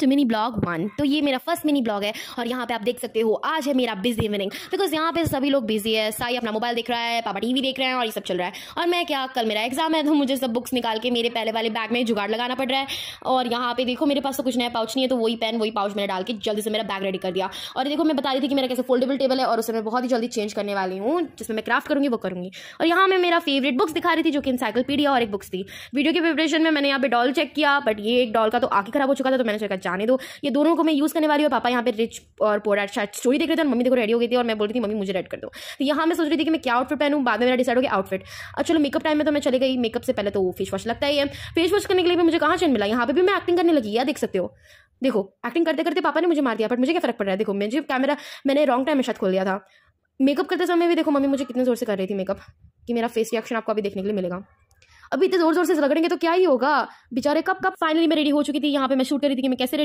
to mini blog one तो ये मेरा फर्स्ट मिनी ब्लॉग है और यहाँ पे आप देख सकते हो आज है मेरा बिजी इवनिंग बिकॉज यहाँ पे सभी लोग बिजी है साई अपना मोबाइल देख रहा है पापा टीवी देख रहे हैं और ये सब चल रहा है और मैं क्या कल मेरा एग्जाम है तो मुझे सब बुक्स निकाल के मेरे पहले वाले बैग में जुगाड़ लगाना पड़ रहा है और यहाँ पे देखो मेरे पास तो कुछ नया पाउच नहीं है तो वही पेन वही पाउच मैंने डाल के जल्दी से मेरा बैग रेडी कर दिया और देखो मैं बता रही थी कि मेरा कैसे फोल्डेबल टेबल है और उसे मैं बहुत ही जल्दी चेंज करने वाली हूँ जिसमें मैं क्राफ्ट करूँगी वो करूँगी और यहाँ मैं मेरा फेवरेट बुक्स दिखा रही थी जो कि इंसाइक्लोपीडिया और एक बुक्स थी वीडियो के प्रिपरेशन में मैंने यहाँ पे डॉल चेक किया बट ये एक डॉल का तो आगे खराब हो चुका था तो मैंने चेक जाने दो ये दोनों को मैं यूज़ करने वाली हूँ पापा यहाँ पे रिच और पोर शायद स्टोरी देख रहे थे और मम्मी देखो रेडी हो गई थी और मैं बोल रही थी मम्मी मुझे रेड कर दो तो यहाँ मैं सोच रही थी कि मैं क्या आउटफिट पहनूँ बाद में मेरा डिसाइड हो गया आउटफिट और चलो मेकअप टाइम में तो मैं चले गई मेकअप से पहले तो फेस वॉश लगता ही है फेस वॉश करने के लिए भी मुझे कहाँ चैन मिला यहाँ पे भी मैं एक्टिंग करने लगी या देख सकते हो देखो एक्टिंग करते करते पापा ने मुझे मार दिया बट मुझे क्या फर्क पड़ रहा है देखो मुझे कैमरा मैंने रॉन्ग टाइम में शायद खोल दिया था मेकअप करते समय भी देखो मम्मी मुझे कितने जोर से कर रही थी मेकअप कि मेरा फेस रिएक्शन आपको अभी देखने के लिए मिलेगा अभी इतने जोर जोर से रगड़ेंगे तो क्या ही होगा बेचारे कब कब फाइनली मैं रेडी हो चुकी थी यहाँ पे मैं शूट कर रही थी कि मैं कैसे रेडी